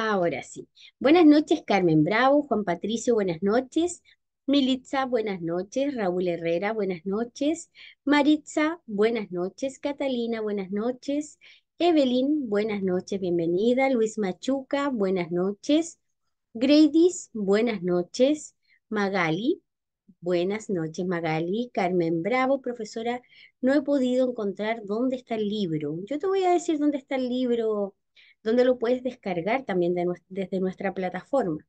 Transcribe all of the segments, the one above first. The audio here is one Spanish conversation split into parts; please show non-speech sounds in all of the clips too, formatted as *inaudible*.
Ahora sí. Buenas noches, Carmen Bravo, Juan Patricio, buenas noches. Militza, buenas noches. Raúl Herrera, buenas noches. Maritza, buenas noches. Catalina, buenas noches. Evelyn, buenas noches, bienvenida. Luis Machuca, buenas noches. Gradys, buenas noches. Magali, buenas noches, Magali. Carmen Bravo, profesora, no he podido encontrar dónde está el libro. Yo te voy a decir dónde está el libro, ¿Dónde lo puedes descargar también desde nuestra plataforma.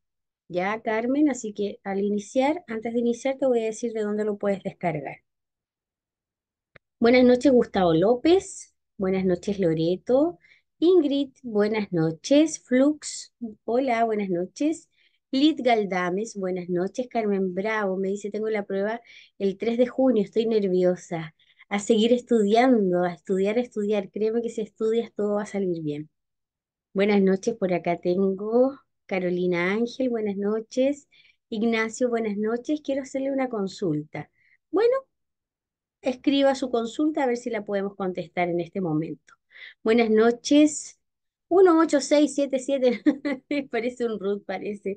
Ya, Carmen, así que al iniciar, antes de iniciar, te voy a decir de dónde lo puedes descargar. Buenas noches, Gustavo López. Buenas noches, Loreto. Ingrid, buenas noches. Flux, hola, buenas noches. Lid Galdames, buenas noches. Carmen Bravo me dice, tengo la prueba el 3 de junio, estoy nerviosa. A seguir estudiando, a estudiar, a estudiar. Créeme que si estudias todo va a salir bien. Buenas noches, por acá tengo Carolina Ángel, buenas noches. Ignacio, buenas noches. Quiero hacerle una consulta. Bueno, escriba su consulta a ver si la podemos contestar en este momento. Buenas noches. 18677, *laughs* parece un root, parece.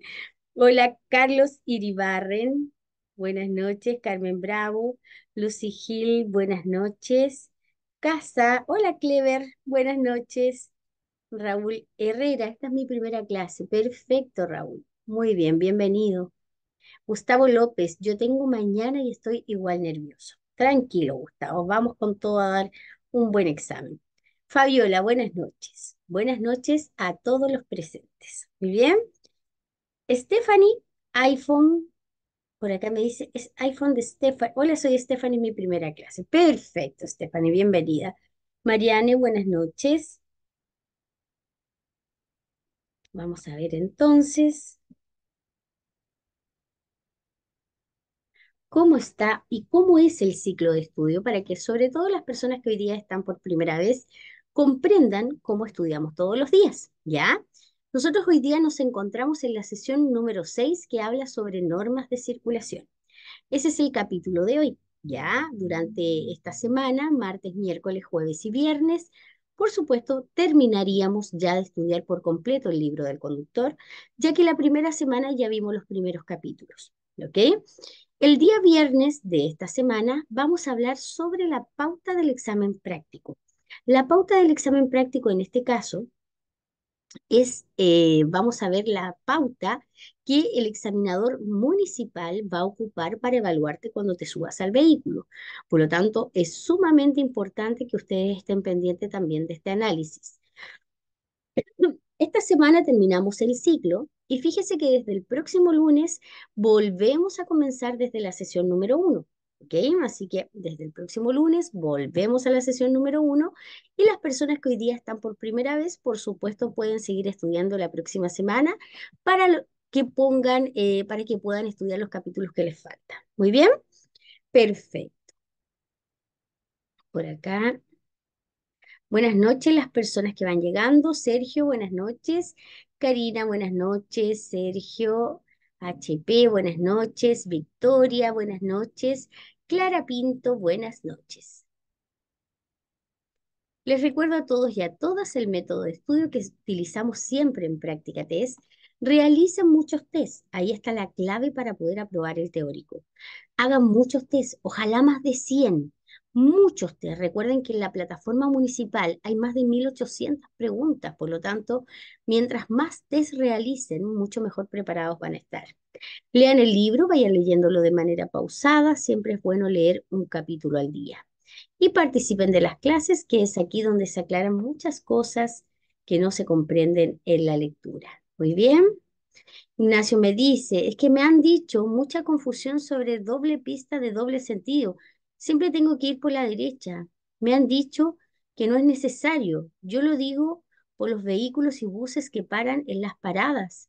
Hola, Carlos Iribarren. Buenas noches, Carmen Bravo. Lucy Gil, buenas noches. Casa, hola Clever, buenas noches. Raúl Herrera, esta es mi primera clase. Perfecto, Raúl. Muy bien, bienvenido. Gustavo López, yo tengo mañana y estoy igual nervioso. Tranquilo, Gustavo, vamos con todo a dar un buen examen. Fabiola, buenas noches. Buenas noches a todos los presentes. Muy bien. Stephanie, iPhone, por acá me dice, es iPhone de Stephanie. Hola, soy Stephanie, mi primera clase. Perfecto, Stephanie, bienvenida. Mariane, buenas noches. Vamos a ver entonces cómo está y cómo es el ciclo de estudio para que sobre todo las personas que hoy día están por primera vez comprendan cómo estudiamos todos los días, ¿ya? Nosotros hoy día nos encontramos en la sesión número 6 que habla sobre normas de circulación. Ese es el capítulo de hoy. Ya durante esta semana, martes, miércoles, jueves y viernes, por supuesto, terminaríamos ya de estudiar por completo el libro del conductor, ya que la primera semana ya vimos los primeros capítulos. ¿Ok? El día viernes de esta semana vamos a hablar sobre la pauta del examen práctico. La pauta del examen práctico en este caso es, eh, vamos a ver la pauta que el examinador municipal va a ocupar para evaluarte cuando te subas al vehículo. Por lo tanto, es sumamente importante que ustedes estén pendientes también de este análisis. *clears throat* Esta semana terminamos el ciclo y fíjese que desde el próximo lunes volvemos a comenzar desde la sesión número uno. ¿ok? Así que desde el próximo lunes volvemos a la sesión número uno y las personas que hoy día están por primera vez, por supuesto, pueden seguir estudiando la próxima semana para que pongan, eh, para que puedan estudiar los capítulos que les faltan. Muy bien, perfecto. Por acá. Buenas noches las personas que van llegando. Sergio, buenas noches. Karina, buenas noches. Sergio, HP, buenas noches. Victoria, buenas noches. Clara Pinto, buenas noches. Les recuerdo a todos y a todas el método de estudio que utilizamos siempre en práctica test. Realicen muchos test, ahí está la clave para poder aprobar el teórico. Hagan muchos test, ojalá más de 100 muchos test. Recuerden que en la plataforma municipal hay más de 1.800 preguntas, por lo tanto, mientras más test realicen, mucho mejor preparados van a estar. Lean el libro, vayan leyéndolo de manera pausada, siempre es bueno leer un capítulo al día. Y participen de las clases, que es aquí donde se aclaran muchas cosas que no se comprenden en la lectura. Muy bien. Ignacio me dice, es que me han dicho mucha confusión sobre doble pista de doble sentido siempre tengo que ir por la derecha. Me han dicho que no es necesario. Yo lo digo por los vehículos y buses que paran en las paradas,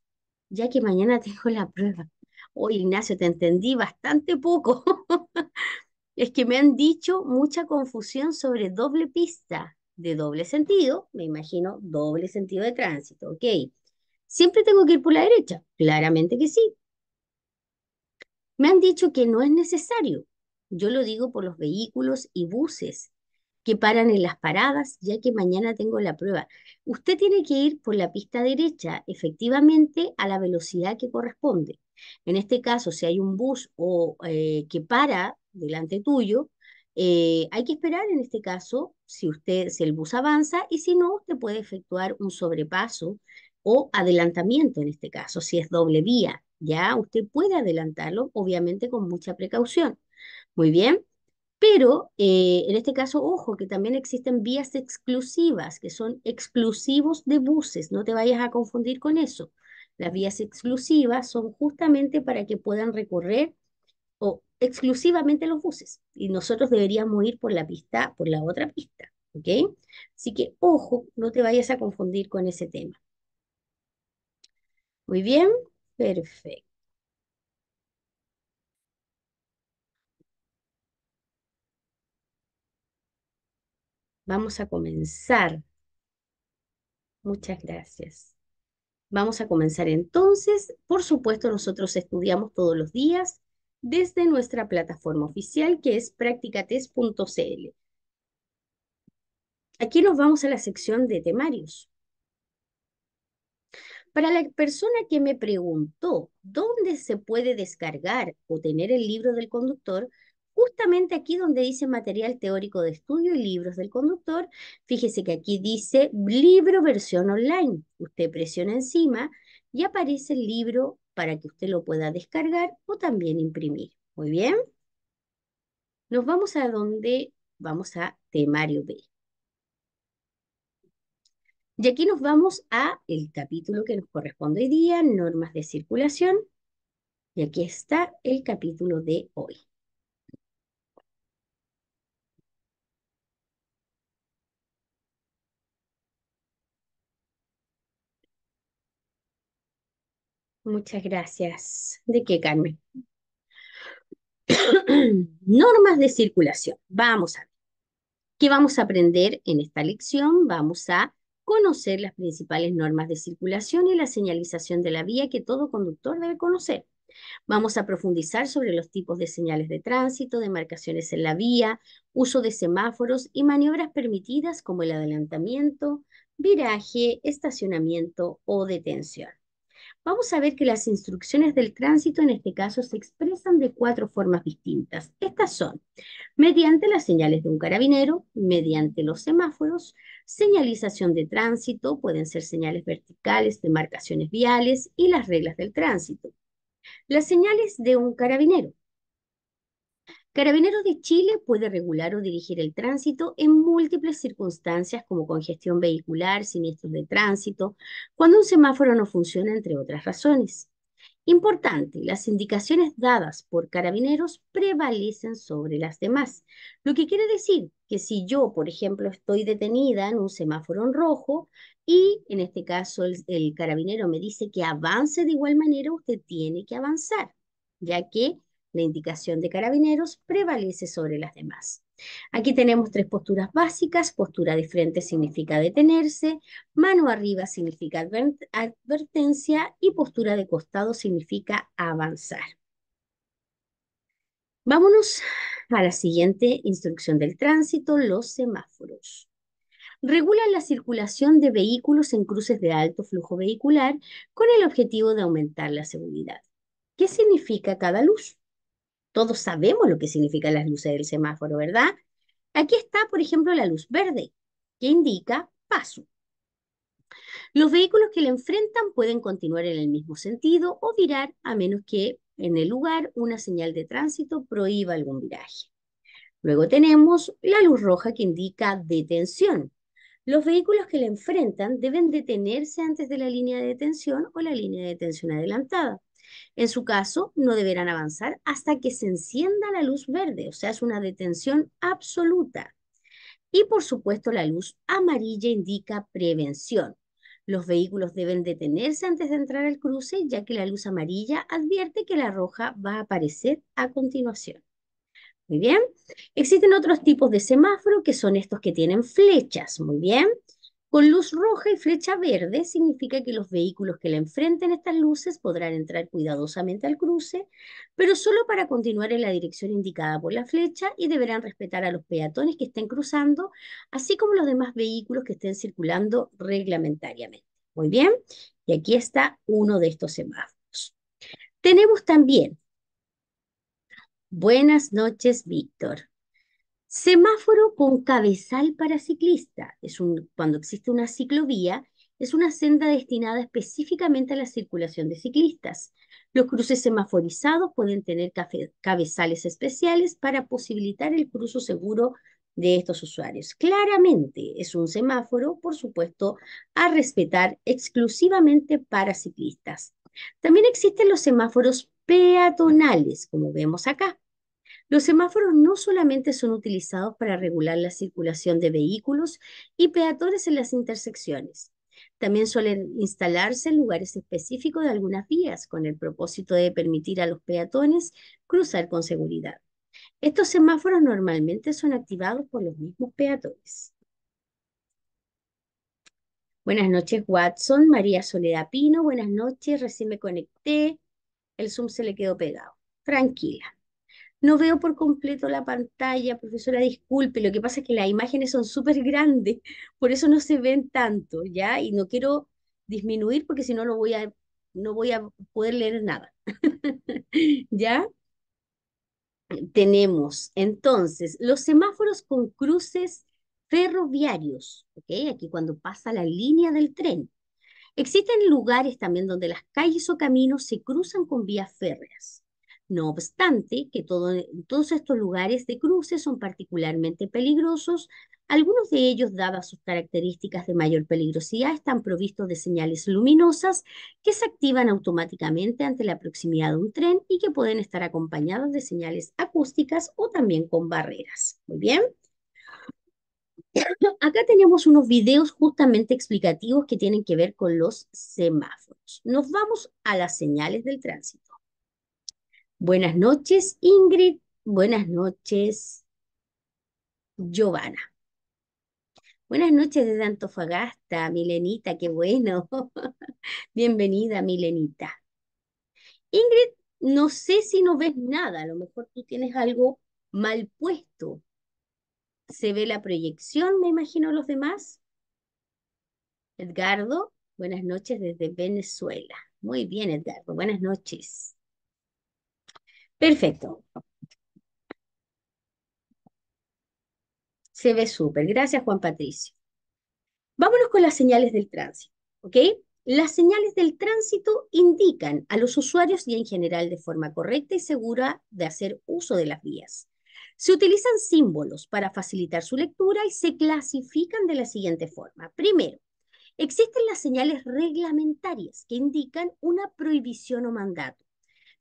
ya que mañana *laughs* tengo la prueba. Hoy Ignacio, te entendí bastante poco. *laughs* es que me han dicho mucha confusión sobre doble pista de doble sentido, me imagino doble sentido de tránsito, ok. Siempre tengo que ir por la derecha, claramente que sí. Me han dicho que no es necesario, yo lo digo por los vehículos y buses que paran en las paradas, ya que mañana tengo la prueba. Usted tiene que ir por la pista derecha, efectivamente, a la velocidad que corresponde. En este caso, si hay un bus o, eh, que para delante tuyo, eh, hay que esperar en este caso si usted, si el bus avanza y si no, usted puede efectuar un sobrepaso o adelantamiento en este caso, si es doble vía, ya usted puede adelantarlo, obviamente con mucha precaución. Muy bien. Pero eh, en este caso, ojo, que también existen vías exclusivas, que son exclusivos de buses, no te vayas a confundir con eso. Las vías exclusivas son justamente para que puedan recorrer o exclusivamente los buses y nosotros deberíamos ir por la pista, por la otra pista, ¿ok? Así que ojo, no te vayas a confundir con ese tema. Muy bien, perfecto. Vamos a comenzar. Muchas gracias. Vamos a comenzar entonces. Por supuesto, nosotros estudiamos todos los días desde nuestra plataforma oficial que es practicates.cl. Aquí nos vamos a la sección de temarios. Para la persona que me preguntó dónde se puede descargar o tener el libro del conductor, justamente aquí donde dice material teórico de estudio y libros del conductor, fíjese que aquí dice libro versión online. Usted presiona encima y aparece el libro para que usted lo pueda descargar o también imprimir. Muy bien. Nos vamos a donde vamos a temario B. Y aquí nos vamos a el capítulo que nos corresponde hoy día, normas de circulación. Y aquí está el capítulo de hoy. Muchas gracias. ¿De qué, Carmen? *coughs* Normas de circulación. Vamos a ver. ¿Qué vamos a aprender en esta lección? Vamos a conocer las principales normas de circulación y la señalización de la vía que todo conductor debe conocer. Vamos a profundizar sobre los tipos de señales de tránsito, demarcaciones en la vía, uso de semáforos y maniobras permitidas como el adelantamiento, viraje, estacionamiento o detención vamos a ver que las instrucciones del tránsito en este caso se expresan de cuatro formas distintas. Estas son, mediante las señales de un carabinero, mediante los semáforos, señalización de tránsito, pueden ser señales verticales, demarcaciones viales y las reglas del tránsito. Las señales de un carabinero. Carabineros de Chile puede regular o dirigir el tránsito en múltiples circunstancias como congestión vehicular, siniestros de tránsito, cuando un semáforo no funciona, entre otras razones. Importante, las indicaciones dadas por carabineros prevalecen sobre las demás, lo que quiere decir que si yo, por ejemplo, estoy detenida en un semáforo en rojo y en este caso el, el carabinero me dice que avance de igual manera, usted tiene que avanzar, ya que la indicación de carabineros prevalece sobre las demás. Aquí tenemos tres posturas básicas. Postura de frente significa detenerse, mano arriba significa advertencia y postura de costado significa avanzar. Vámonos a la siguiente instrucción del tránsito, los semáforos. Regulan la circulación de vehículos en cruces de alto flujo vehicular con el objetivo de aumentar la seguridad. ¿Qué significa cada luz? Todos sabemos lo que significan las luces del semáforo, ¿verdad? Aquí está, por ejemplo, la luz verde, que indica paso. Los vehículos que le enfrentan pueden continuar en el mismo sentido o virar a menos que en el lugar una señal de tránsito prohíba algún viraje. Luego tenemos la luz roja que indica detención. Los vehículos que le enfrentan deben detenerse antes de la línea de detención o la línea de detención adelantada. En su caso, no deberán avanzar hasta que se encienda la luz verde, o sea, es una detención absoluta. Y por supuesto, la luz amarilla indica prevención. Los vehículos deben detenerse antes de entrar al cruce, ya que la luz amarilla advierte que la roja va a aparecer a continuación. Muy bien. Existen otros tipos de semáforo que son estos que tienen flechas. Muy bien. Con luz roja y flecha verde significa que los vehículos que la enfrenten estas luces podrán entrar cuidadosamente al cruce, pero solo para continuar en la dirección indicada por la flecha y deberán respetar a los peatones que estén cruzando, así como los demás vehículos que estén circulando reglamentariamente. Muy bien, y aquí está uno de estos semáforos. Tenemos también. Buenas noches, Víctor. Semáforo con cabezal para ciclista. Es un, cuando existe una ciclovía, es una senda destinada específicamente a la circulación de ciclistas. Los cruces semaforizados pueden tener cabezales especiales para posibilitar el cruce seguro de estos usuarios. Claramente es un semáforo, por supuesto, a respetar exclusivamente para ciclistas. También existen los semáforos peatonales, como vemos acá. Los semáforos no solamente son utilizados para regular la circulación de vehículos y peatones en las intersecciones. También suelen instalarse en lugares específicos de algunas vías con el propósito de permitir a los peatones cruzar con seguridad. Estos semáforos normalmente son activados por los mismos peatones. Buenas noches, Watson. María Soledad Pino, buenas noches. Recién me conecté. El Zoom se le quedó pegado. Tranquila no veo por completo la pantalla, profesora, disculpe, lo que pasa es que las imágenes son súper grandes, por eso no se ven tanto, ¿ya? Y no quiero disminuir porque si no, no voy a, no voy a poder leer nada, *laughs* ¿ya? Tenemos entonces los semáforos con cruces ferroviarios, ¿ok? Aquí cuando pasa la línea del tren. Existen lugares también donde las calles o caminos se cruzan con vías férreas. No obstante, que todos estos lugares de cruce son particularmente peligrosos, algunos de ellos, dadas sus características de mayor peligrosidad, están provistos de señales luminosas que se activan automáticamente ante la proximidad de un tren y que pueden estar acompañados de señales acústicas o también con barreras. Muy bien. *coughs* Acá tenemos unos videos justamente explicativos que tienen que ver con los semáforos. Nos vamos a las señales del tránsito. Buenas noches, Ingrid. Buenas noches, Giovanna. Buenas noches desde Antofagasta, Milenita, qué bueno. *laughs* Bienvenida, Milenita. Ingrid, no sé si no ves nada, a lo mejor tú tienes algo mal puesto. ¿Se ve la proyección, me imagino, los demás? Edgardo, buenas noches desde Venezuela. Muy bien, Edgardo, buenas noches. Perfecto. Se ve súper. Gracias, Juan Patricio. Vámonos con las señales del tránsito, ¿ok? Las señales del tránsito indican a los usuarios y en general de forma correcta y segura de hacer uso de las vías. Se utilizan símbolos para facilitar su lectura y se clasifican de la siguiente forma. Primero, existen las señales reglamentarias que indican una prohibición o mandato.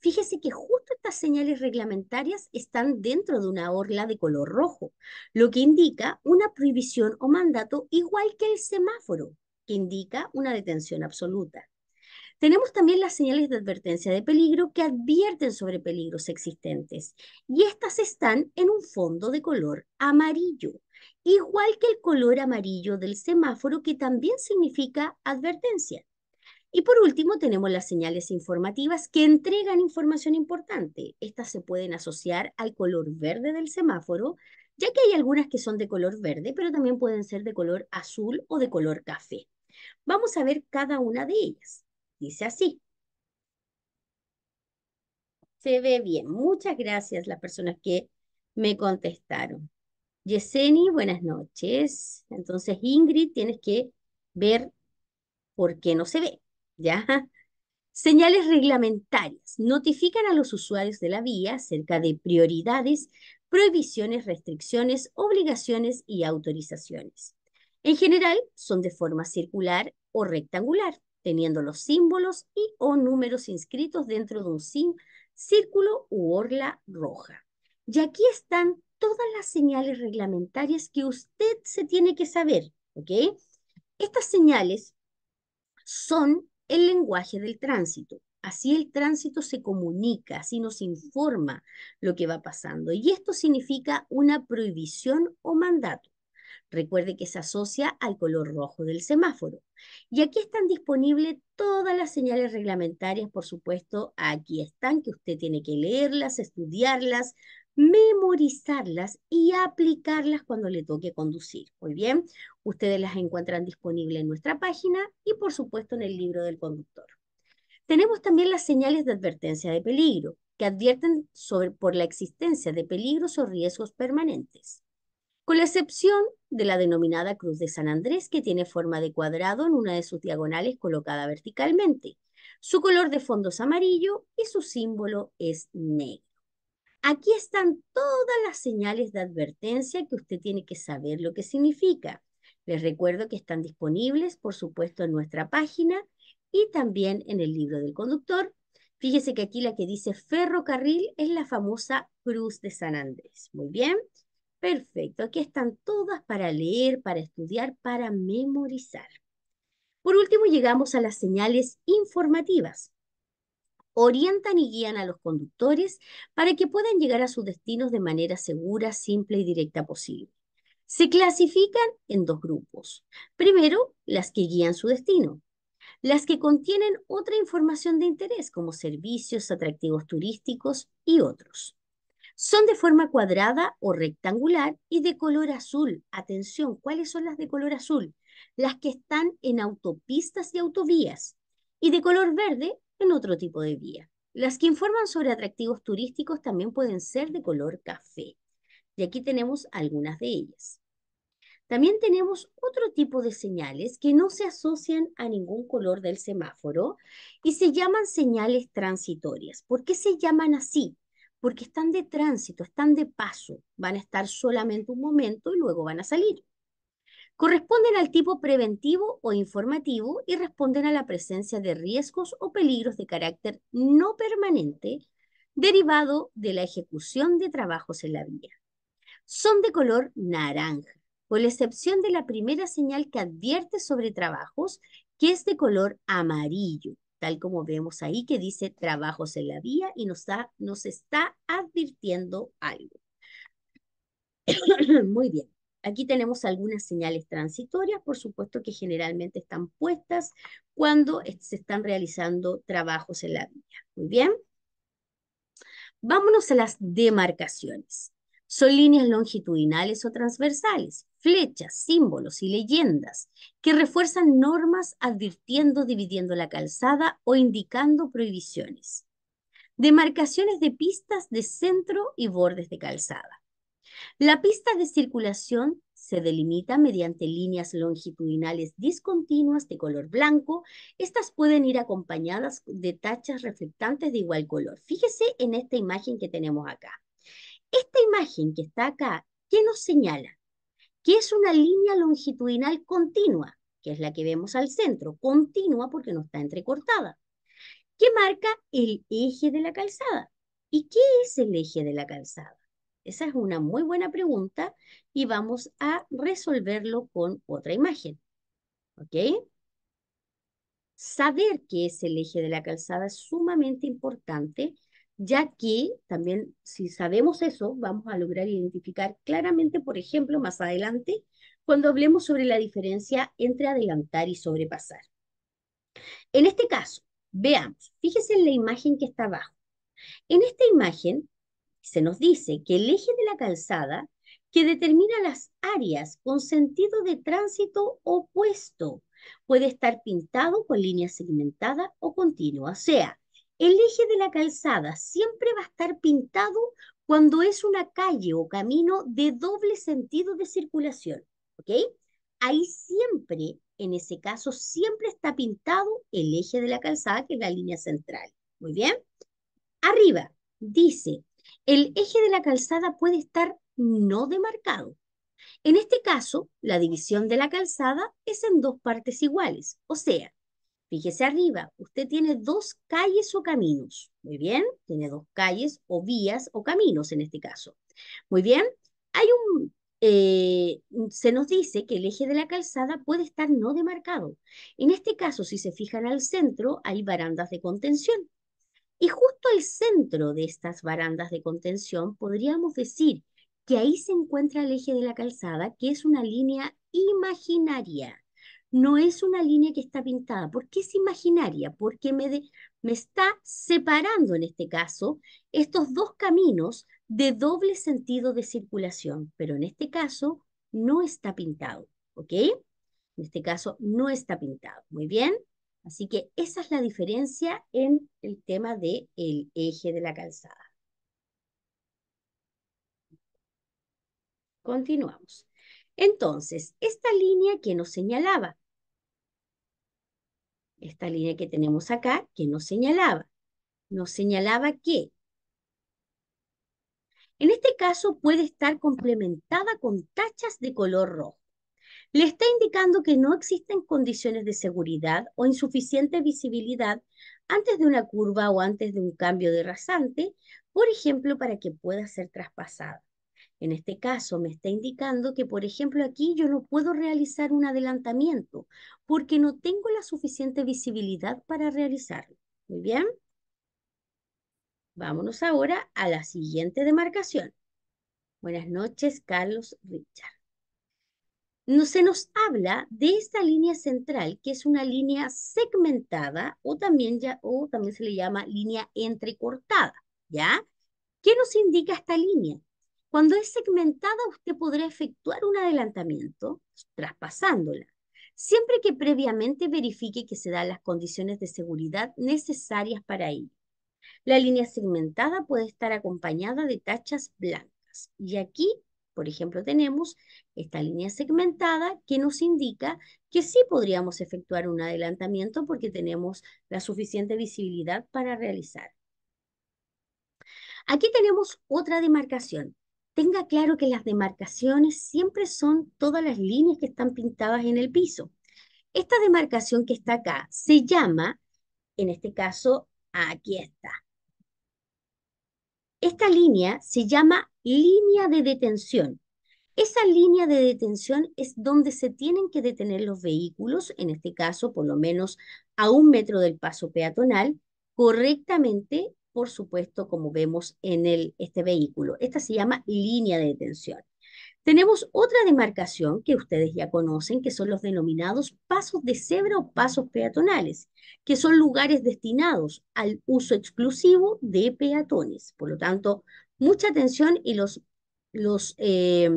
Fíjese que justo estas señales reglamentarias están dentro de una orla de color rojo, lo que indica una prohibición o mandato igual que el semáforo, que indica una detención absoluta. Tenemos también las señales de advertencia de peligro que advierten sobre peligros existentes y estas están en un fondo de color amarillo, igual que el color amarillo del semáforo que también significa advertencia. Y por último, tenemos las señales informativas que entregan información importante. Estas se pueden asociar al color verde del semáforo, ya que hay algunas que son de color verde, pero también pueden ser de color azul o de color café. Vamos a ver cada una de ellas. Dice así. Se ve bien. Muchas gracias las personas que me contestaron. Yeseni, buenas noches. Entonces, Ingrid, tienes que ver por qué no se ve. ¿ya? Señales reglamentarias notifican a los usuarios de la vía acerca de prioridades, prohibiciones, restricciones, obligaciones y autorizaciones. En general, son de forma circular o rectangular, teniendo los símbolos y o números inscritos dentro de un círculo u orla roja. Y aquí están todas las señales reglamentarias que usted se tiene que saber, ¿ok? Estas señales son el lenguaje del tránsito. Así el tránsito se comunica, así nos informa lo que va pasando. Y esto significa una prohibición o mandato. Recuerde que se asocia al color rojo del semáforo. Y aquí están disponibles todas las señales reglamentarias, por supuesto, aquí están, que usted tiene que leerlas, estudiarlas, memorizarlas y aplicarlas cuando le toque conducir. Muy bien, ustedes las encuentran disponibles en nuestra página y por supuesto en el libro del conductor. Tenemos también las señales de advertencia de peligro, que advierten sobre, por la existencia de peligros o riesgos permanentes, con la excepción de la denominada Cruz de San Andrés, que tiene forma de cuadrado en una de sus diagonales colocada verticalmente. Su color de fondo es amarillo y su símbolo es negro. Aquí están todas las señales de advertencia que usted tiene que saber lo que significa. Les recuerdo que están disponibles, por supuesto, en nuestra página y también en el libro del conductor. Fíjese que aquí la que dice ferrocarril es la famosa Cruz de San Andrés. Muy bien, perfecto. Aquí están todas para leer, para estudiar, para memorizar. Por último, llegamos a las señales informativas orientan y guían a los conductores para que puedan llegar a sus destinos de manera segura, simple y directa posible. Se clasifican en dos grupos. Primero, las que guían su destino, las que contienen otra información de interés, como servicios, atractivos turísticos y otros. Son de forma cuadrada o rectangular y de color azul. Atención, ¿cuáles son las de color azul? Las que están en autopistas y autovías. Y de color verde, en otro tipo de vía. Las que informan sobre atractivos turísticos también pueden ser de color café. Y aquí tenemos algunas de ellas. También tenemos otro tipo de señales que no se asocian a ningún color del semáforo y se llaman señales transitorias. ¿Por qué se llaman así? Porque están de tránsito, están de paso, van a estar solamente un momento y luego van a salir corresponden al tipo preventivo o informativo y responden a la presencia de riesgos o peligros de carácter no permanente derivado de la ejecución de trabajos en la vía. Son de color naranja, con la excepción de la primera señal que advierte sobre trabajos, que es de color amarillo, tal como vemos ahí que dice trabajos en la vía y nos, nos está advirtiendo algo. *coughs* Muy bien. Aquí tenemos algunas señales transitorias, por supuesto que generalmente están puestas cuando se están realizando trabajos en la vía. Muy bien. Vámonos a las demarcaciones. Son líneas longitudinales o transversales, flechas, símbolos y leyendas que refuerzan normas advirtiendo, dividiendo la calzada o indicando prohibiciones. Demarcaciones de pistas de centro y bordes de calzada. La pista de circulación se delimita mediante líneas longitudinales discontinuas de color blanco. Estas pueden ir acompañadas de tachas reflectantes de igual color. Fíjese en esta imagen que tenemos acá. Esta imagen que está acá, ¿qué nos señala? Que es una línea longitudinal continua, que es la que vemos al centro, continua porque no está entrecortada, ¿Qué marca el eje de la calzada. ¿Y qué es el eje de la calzada? Esa es una muy buena pregunta y vamos a resolverlo con otra imagen. ¿Ok? Saber qué es el eje de la calzada es sumamente importante, ya que también si sabemos eso, vamos a lograr identificar claramente, por ejemplo, más adelante, cuando hablemos sobre la diferencia entre adelantar y sobrepasar. En este caso, veamos, fíjese en la imagen que está abajo. En esta imagen se nos dice que el eje de la calzada que determina las áreas con sentido de tránsito opuesto puede estar pintado con línea segmentada o continua. O sea, el eje de la calzada siempre va a estar pintado cuando es una calle o camino de doble sentido de circulación. ¿Ok? Ahí siempre, en ese caso, siempre está pintado el eje de la calzada, que es la línea central. Muy bien. Arriba dice el eje de la calzada puede estar no demarcado. En este caso, la división de la calzada es en dos partes iguales, o sea, fíjese arriba, usted tiene dos calles o caminos, muy bien, tiene dos calles o vías o caminos en este caso. Muy bien, hay un, eh, se nos dice que el eje de la calzada puede estar no demarcado. En este caso, si se fijan al centro, hay barandas de contención. Y justo al centro de estas barandas de contención podríamos decir que ahí se encuentra el eje de la calzada, que es una línea imaginaria. No es una línea que está pintada. ¿Por qué es imaginaria? Porque me, me está separando, en este caso, estos dos caminos de doble sentido de circulación, pero en este caso no está pintado, ¿ok? En este caso no está pintado. Muy bien. Así que esa es la diferencia en el tema del el eje de la calzada. Continuamos. Entonces, esta línea que nos señalaba, esta línea que tenemos acá, que nos señalaba, nos señalaba que en este caso puede estar complementada con tachas de color rojo le está indicando que no existen condiciones de seguridad o insuficiente visibilidad antes de una curva o antes de un cambio de rasante, por ejemplo, para que pueda ser traspasada. En este caso, me está indicando que, por ejemplo, aquí yo no puedo realizar un adelantamiento porque no tengo la suficiente visibilidad para realizarlo. Muy bien. Vámonos ahora a la siguiente demarcación. Buenas noches, Carlos Richard se nos habla de esta línea central, que es una línea segmentada o también, o también se le llama línea entrecortada, ¿ya? ¿Qué nos indica esta línea? Cuando es segmentada, usted podrá efectuar un adelantamiento traspasándola, siempre que previamente verifique que se dan las condiciones de seguridad necesarias para ello. La línea segmentada puede estar acompañada de tachas blancas. Y aquí por ejemplo, tenemos esta línea segmentada que nos indica que sí podríamos efectuar un adelantamiento porque tenemos la suficiente visibilidad para realizar. Aquí tenemos otra demarcación. Tenga claro que las demarcaciones siempre son todas las líneas que están pintadas en el piso. Esta demarcación que está acá se llama, en este caso, aquí está. Esta línea se llama línea de detención. Esa línea de detención es donde se tienen que detener los vehículos, en este caso por lo menos a un metro del paso peatonal, correctamente, por supuesto, como vemos en el, este vehículo. Esta se llama línea de detención. Tenemos otra demarcación que ustedes ya conocen, que son los denominados pasos de cebra o pasos peatonales, que son lugares destinados al uso exclusivo de peatones. Por lo tanto, mucha atención y los, los eh,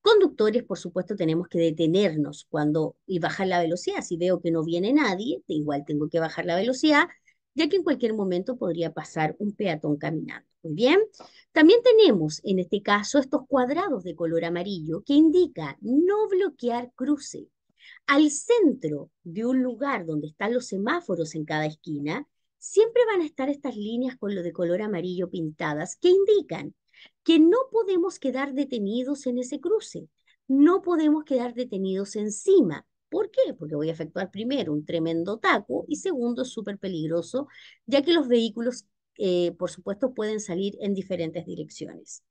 conductores, por supuesto, tenemos que detenernos cuando y bajar la velocidad. Si veo que no viene nadie, igual tengo que bajar la velocidad, ya que en cualquier momento podría pasar un peatón caminando. Muy bien. También tenemos, en este caso, estos cuadrados de color amarillo que indica no bloquear cruce. Al centro de un lugar donde están los semáforos en cada esquina, siempre van a estar estas líneas con lo de color amarillo pintadas que indican que no podemos quedar detenidos en ese cruce, no podemos quedar detenidos encima. ¿Por qué? Porque voy a efectuar primero un tremendo taco y segundo es súper peligroso, ya que los vehículos, eh, por supuesto, pueden salir en diferentes direcciones.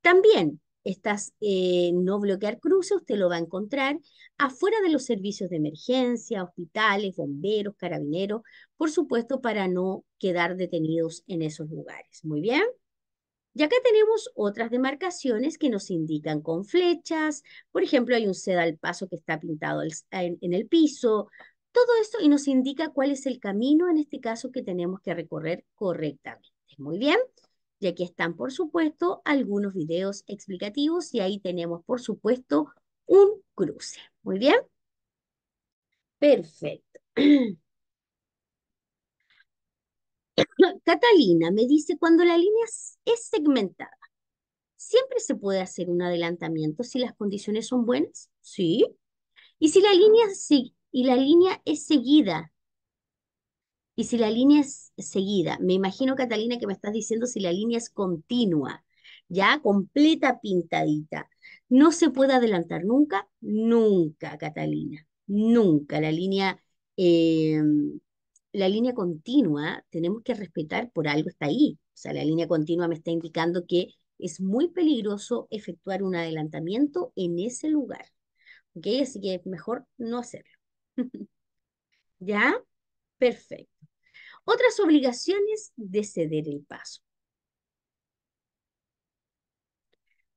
También estas, eh, no bloquear cruces, usted lo va a encontrar afuera de los servicios de emergencia, hospitales, bomberos, carabineros, por supuesto, para no quedar detenidos en esos lugares. Muy bien. Y acá tenemos otras demarcaciones que nos indican con flechas. Por ejemplo, hay un al paso que está pintado en el piso. Todo esto y nos indica cuál es el camino, en este caso, que tenemos que recorrer correctamente. Muy bien y aquí están, por supuesto, algunos videos explicativos y ahí tenemos, por supuesto, un cruce. Muy bien. Perfecto. *coughs* Catalina me dice, cuando la línea es segmentada, ¿siempre se puede hacer un adelantamiento si las condiciones son buenas? Sí. ¿Y si la línea, y la línea es seguida y si la línea es seguida, me imagino, Catalina, que me estás diciendo si la línea es continua, ya completa pintadita. No se puede adelantar nunca, nunca, Catalina, nunca. La línea, eh, la línea continua tenemos que respetar, por algo está ahí. O sea, la línea continua me está indicando que es muy peligroso efectuar un adelantamiento en ese lugar. ¿Ok? Así que es mejor no hacerlo. *laughs* ¿Ya? Perfecto. Otras obligaciones de ceder el paso.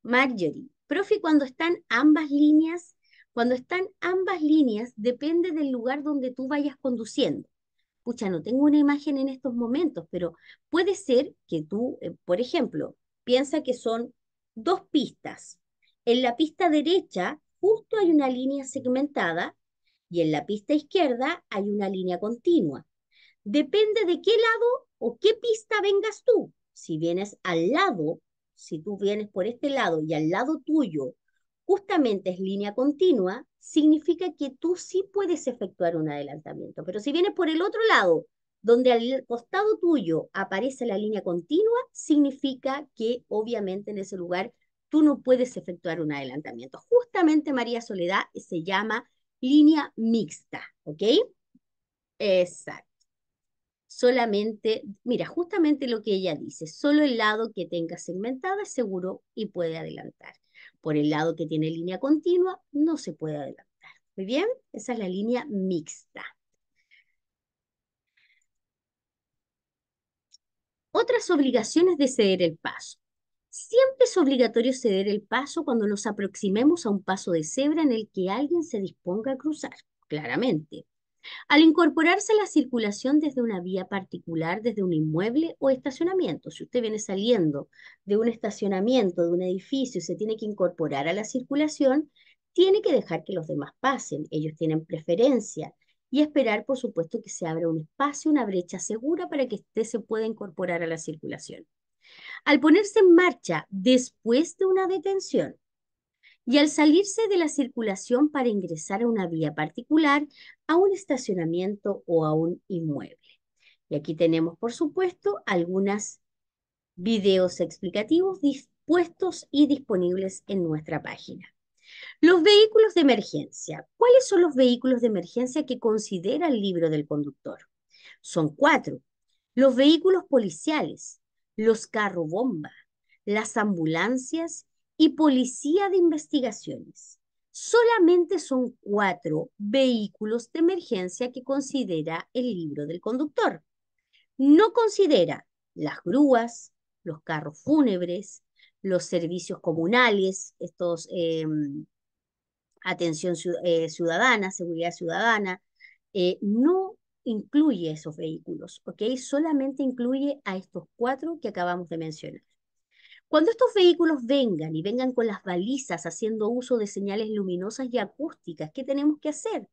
Marjorie, profe, cuando están ambas líneas, cuando están ambas líneas, depende del lugar donde tú vayas conduciendo. Pucha, no tengo una imagen en estos momentos, pero puede ser que tú, eh, por ejemplo, piensa que son dos pistas. En la pista derecha justo hay una línea segmentada y en la pista izquierda hay una línea continua. Depende de qué lado o qué pista vengas tú. Si vienes al lado, si tú vienes por este lado y al lado tuyo justamente es línea continua, significa que tú sí puedes efectuar un adelantamiento. Pero si vienes por el otro lado, donde al costado tuyo aparece la línea continua, significa que obviamente en ese lugar tú no puedes efectuar un adelantamiento. Justamente María Soledad se llama línea mixta, ¿ok? Exacto solamente, mira, justamente lo que ella dice, solo el lado que tenga segmentada es seguro y puede adelantar. Por el lado que tiene línea continua, no se puede adelantar. Muy bien, esa es la línea mixta. Otras obligaciones de ceder el paso. Siempre es obligatorio ceder el paso cuando nos aproximemos a un paso de cebra en el que alguien se disponga a cruzar, claramente. Al incorporarse a la circulación desde una vía particular, desde un inmueble o estacionamiento, si usted viene saliendo de un estacionamiento, de un edificio y se tiene que incorporar a la circulación, tiene que dejar que los demás pasen, ellos tienen preferencia y esperar, por supuesto, que se abra un espacio, una brecha segura para que usted se pueda incorporar a la circulación. Al ponerse en marcha después de una detención, y al salirse de la circulación para ingresar a una vía particular, a un estacionamiento o a un inmueble. Y aquí tenemos, por supuesto, algunos videos explicativos dispuestos y disponibles en nuestra página. Los vehículos de emergencia. ¿Cuáles son los vehículos de emergencia que considera el libro del conductor? Son cuatro. Los vehículos policiales, los carro bomba, las ambulancias y Policía de Investigaciones. Solamente son cuatro vehículos de emergencia que considera el libro del conductor. No considera las grúas, los carros fúnebres, los servicios comunales, estos em, atención eh, ciudadana, seguridad ciudadana, eh, no incluye esos vehículos, ¿ok? Solamente incluye a estos cuatro que acabamos de mencionar. Cuando estos vehículos vengan y vengan con las balizas haciendo uso de señales luminosas y acústicas, ¿qué tenemos que hacer?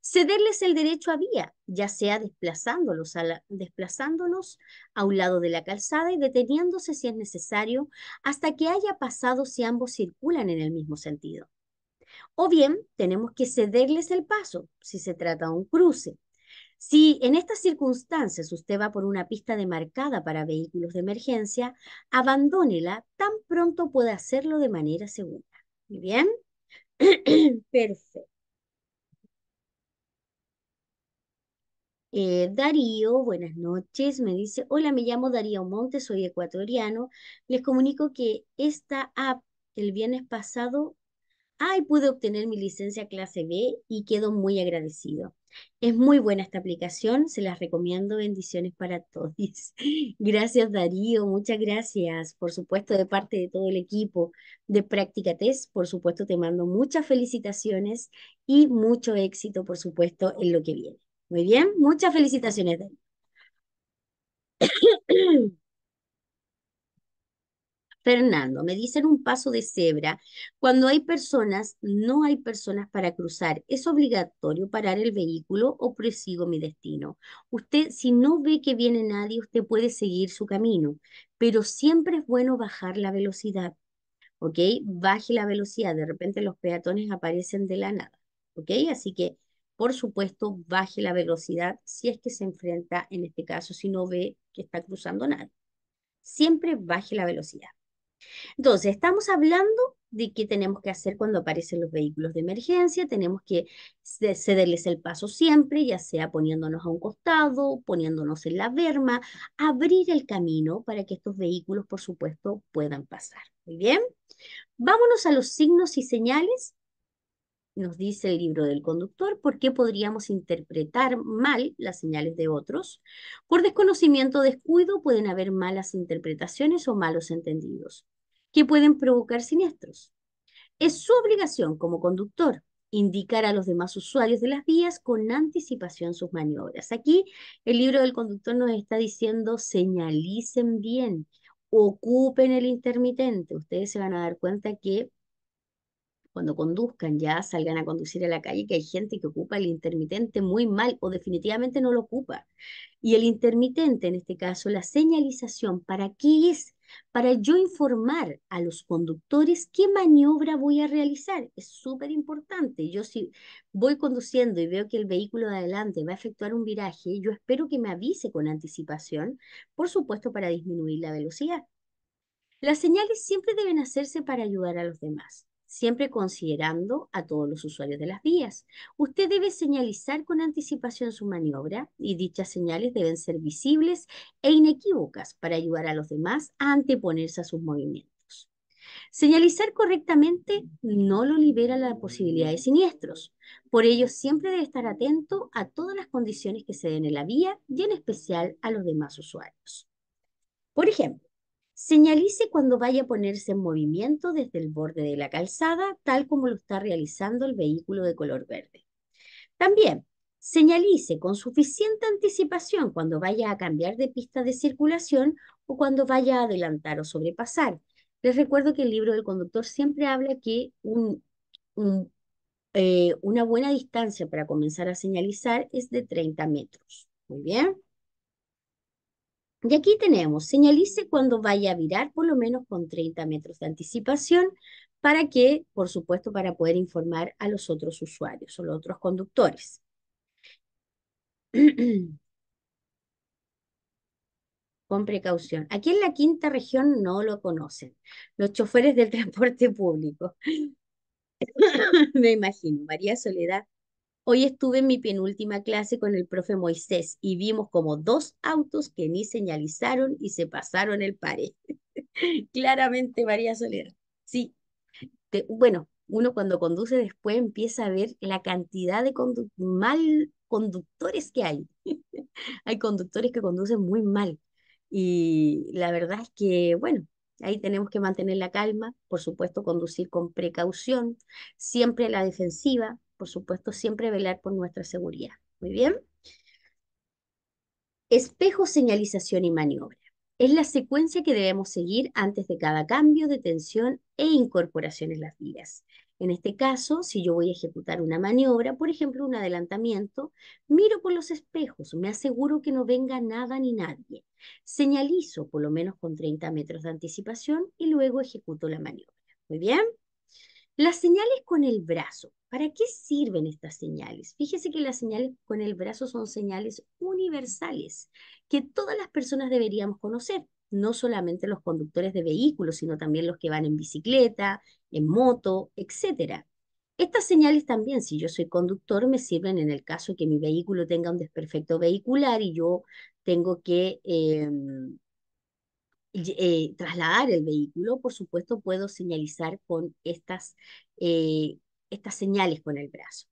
Cederles el derecho a vía, ya sea desplazándolos a, desplazándolos a un lado de la calzada y deteniéndose si es necesario hasta que haya pasado si ambos circulan en el mismo sentido. O bien tenemos que cederles el paso si se trata de un cruce, si en estas circunstancias usted va por una pista demarcada para vehículos de emergencia, abandónela tan pronto pueda hacerlo de manera segura. ¿Muy bien? *clears throat* Perfecto. Eh, Darío, buenas noches, me dice, hola, me llamo Darío Montes, soy ecuatoriano. Les comunico que esta app el viernes pasado, ay, pude obtener mi licencia clase B y quedo muy agradecido. Es muy buena esta aplicación, se las recomiendo, bendiciones para todos. *laughs* Gracias Darío, muchas gracias, por supuesto, de parte de todo el equipo de Práctica Test, por supuesto, te mando muchas felicitaciones y mucho éxito, por supuesto, en lo que viene. Muy bien, muchas felicitaciones, Darío. *coughs* Fernando, me dicen un paso de cebra. Cuando hay personas, no hay personas para cruzar. ¿Es obligatorio parar el vehículo o prosigo mi destino? Usted, si no ve que viene nadie, usted puede seguir su camino, pero siempre es bueno bajar la velocidad. ¿Ok? Baje la velocidad. De repente los peatones aparecen de la nada. ¿Ok? Así que, por supuesto, baje la velocidad si es que se enfrenta, en este caso, si no ve que está cruzando nadie. Siempre baje la velocidad. Entonces, estamos hablando de qué tenemos que hacer cuando aparecen los vehículos de emergencia, tenemos que cederles el paso siempre, ya sea poniéndonos a un costado, poniéndonos en la berma, abrir el camino para que estos vehículos, por supuesto, puedan pasar. Muy bien. Vámonos a los signos y señales nos dice el libro del conductor, por qué podríamos interpretar mal las señales de otros. Por desconocimiento o descuido pueden haber malas interpretaciones o malos entendidos que pueden provocar siniestros. Es su obligación como conductor indicar a los demás usuarios de las vías con anticipación sus maniobras. Aquí el libro del conductor nos está diciendo señalicen bien, ocupen el intermitente. Ustedes se van a dar cuenta que cuando conduzcan ya, salgan a conducir a la calle, que hay gente que ocupa el intermitente muy mal o definitivamente no lo ocupa. Y el intermitente, en este caso, la señalización, ¿para qué es? para yo informar a los conductores qué maniobra voy a realizar. Es súper importante. Yo si voy conduciendo y veo que el vehículo de adelante va a efectuar un viraje, yo espero que me avise con anticipación, por supuesto para disminuir la velocidad. Las señales siempre deben hacerse para ayudar a los demás siempre considerando a todos los usuarios de las vías. Usted debe señalizar con anticipación su maniobra y dichas señales deben ser visibles e inequívocas para ayudar a los demás a anteponerse a sus movimientos. Señalizar correctamente no lo libera la posibilidad de siniestros, por ello siempre debe estar atento a todas las condiciones que se den en la vía y en especial a los demás usuarios. Por ejemplo, Señalice cuando vaya a ponerse en movimiento desde el borde de la calzada, tal como lo está realizando el vehículo de color verde. También, señalice con suficiente anticipación cuando vaya a cambiar de pista de circulación o cuando vaya a adelantar o sobrepasar. Les recuerdo que el libro del conductor siempre habla que eh, una buena distancia para comenzar a señalizar es de 30 metros. Muy bien. Y aquí tenemos, señalice cuando vaya a virar por lo menos con 30 metros de anticipación para que, por supuesto, para poder informar a los otros usuarios o los otros conductores. *clears throat* con precaución. Aquí en la quinta región no lo conocen, los choferes del *laughs* transporte público. *clears throat* Me imagino, María Soledad Hoy estuve en mi penúltima clase con el profe Moisés y vimos como dos autos que ni señalizaron y se pasaron el pare. *laughs* Claramente, María Soler Sí. bueno, uno cuando conduce después empieza a ver la cantidad de mal conductores que hay. *laughs* hay conductores que conducen muy mal. Y la verdad es que, bueno, ahí tenemos que mantener la calma, por supuesto, conducir con precaución, siempre a la defensiva, por supuesto, siempre velar por nuestra seguridad. Muy bien. Espejo, señalización y maniobra. Es la secuencia que debemos seguir antes de cada cambio de tensión e incorporación en las vías. En este caso, si yo voy a ejecutar una maniobra, por ejemplo, un adelantamiento, miro por los espejos, me aseguro que no venga nada ni nadie. Señalizo por lo menos con 30 metros de anticipación y luego ejecuto la maniobra. Muy bien. Las señales con el brazo ¿Para qué sirven estas señales? Fíjese que las señales con el brazo son señales universales que todas las personas deberíamos conocer, no solamente los conductores de vehículos, sino también los que van en bicicleta, en moto, etc. Estas señales también, si yo soy conductor, me sirven en el caso de que mi vehículo tenga un desperfecto vehicular y yo tengo que em, eh, trasladar el vehículo, por supuesto puedo señalizar con estas eh, estas señales con el brazo.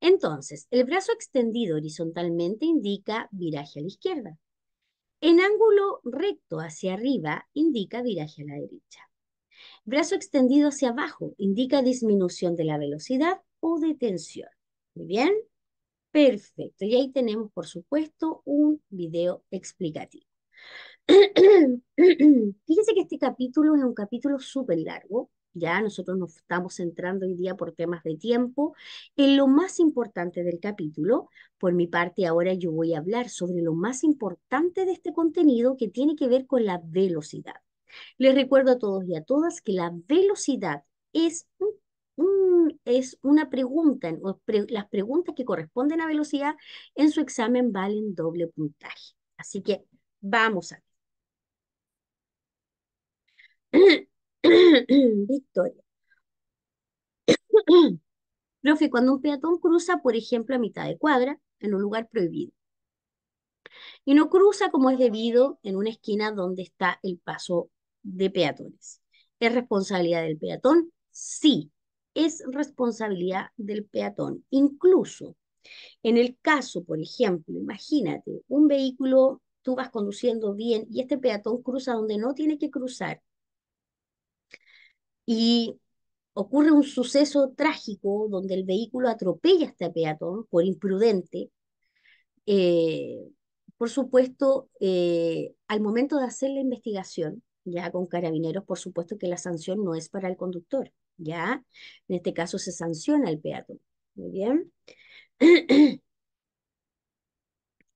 Entonces, el brazo extendido horizontalmente indica viraje a la izquierda. En ángulo recto hacia arriba indica viraje a la derecha. Brazo extendido hacia abajo indica disminución de la velocidad o detención. ¿Muy bien? Perfecto. Y ahí tenemos, por supuesto, un video explicativo. *clears throat* Fíjense que este capítulo es un capítulo súper largo, ya nosotros nos estamos centrando hoy día por temas de tiempo en lo más importante del capítulo. Por mi parte, ahora yo voy a hablar sobre lo más importante de este contenido que tiene que ver con la velocidad. Les recuerdo a todos y a todas que la velocidad es un es una pregunta, las preguntas que corresponden a velocidad en su examen valen doble puntaje. Así que vamos a ver. *clears throat* *coughs* Victoria. *coughs* Profe, cuando un peatón cruza, por ejemplo, a mitad de cuadra, en un lugar prohibido, y no cruza como es debido en una esquina donde está el paso de peatones. ¿Es responsabilidad del peatón? Sí, es responsabilidad del peatón. Incluso en el caso, por ejemplo, imagínate un vehículo, tú vas conduciendo bien y este peatón cruza donde no tiene que cruzar y ocurre un suceso trágico donde el vehículo atropella a este peatón por imprudente. Eh, por supuesto, eh, al momento de hacer la investigación, ya con carabineros, por supuesto que la sanción no es para el conductor, ya en este caso se sanciona al peatón. Muy bien. *clears throat*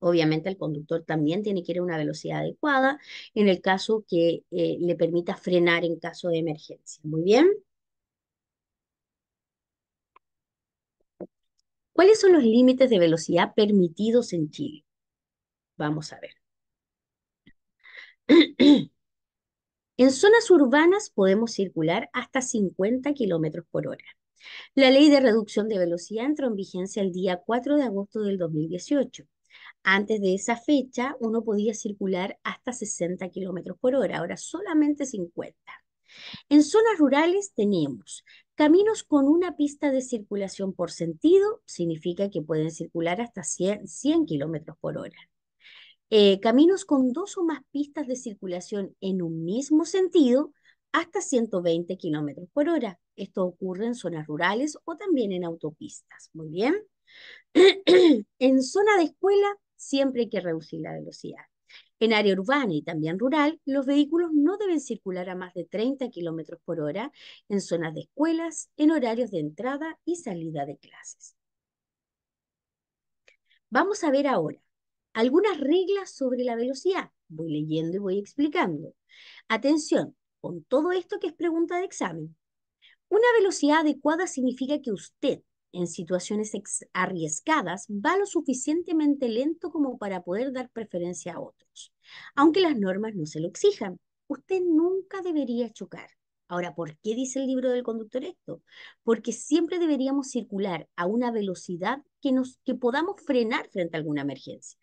Obviamente el conductor también tiene que ir a una velocidad adecuada en el caso que eh, le permita frenar en caso de emergencia. Muy bien. ¿Cuáles son los límites de velocidad permitidos en Chile? Vamos a ver. *clears throat* En zonas urbanas podemos circular hasta 50 kilómetros por hora. La ley de reducción de velocidad entró en vigencia el día 4 de agosto del 2018. Antes de esa fecha, uno podía circular hasta 60 kilómetros por hora, ahora solamente 50. En zonas rurales tenemos caminos con una pista de circulación por sentido, significa que pueden circular hasta 100, km kilómetros por hora. Eh, caminos con dos o más pistas de circulación en un mismo sentido, hasta 120 kilómetros por hora. Esto ocurre en zonas rurales o también en autopistas. Muy bien. *clears throat* en zona de escuela siempre hay que reducir la velocidad. En área urbana y también rural, los vehículos no deben circular a más de 30 km por hora en zonas de escuelas, en horarios de entrada y salida de clases. Vamos a ver ahora algunas reglas sobre la velocidad. Voy leyendo y voy explicando. Atención, con todo esto que es pregunta de examen. Una velocidad adecuada significa que usted en situaciones arriesgadas va lo suficientemente lento como para poder dar preferencia a otros, aunque las normas no se lo exijan. Usted nunca debería chocar. Ahora, ¿por qué dice el libro del conductor esto? Porque siempre deberíamos circular a una velocidad que, nos, que podamos frenar frente a alguna emergencia.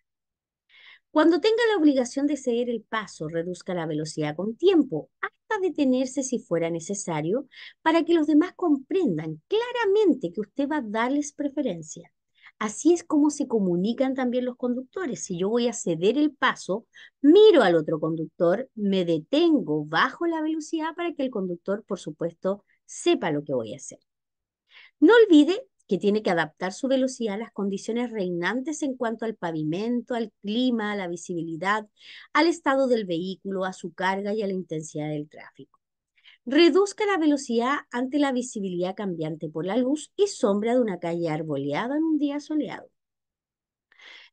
Cuando tenga la obligación de ceder el paso, reduzca la velocidad con tiempo, detenerse si fuera necesario para que los demás comprendan claramente que usted va a darles preferencia. Así es como se comunican también los conductores. Si yo voy a ceder el paso, miro al otro conductor, me detengo, bajo la velocidad para que el conductor, por supuesto, sepa lo que voy a hacer. No olvide que tiene que adaptar su velocidad a las condiciones reinantes en cuanto al pavimento, al clima, a la visibilidad, al estado del vehículo, a su carga y a la intensidad del tráfico. Reduzca la velocidad ante la visibilidad cambiante por la luz y sombra de una calle arboleada en un día soleado.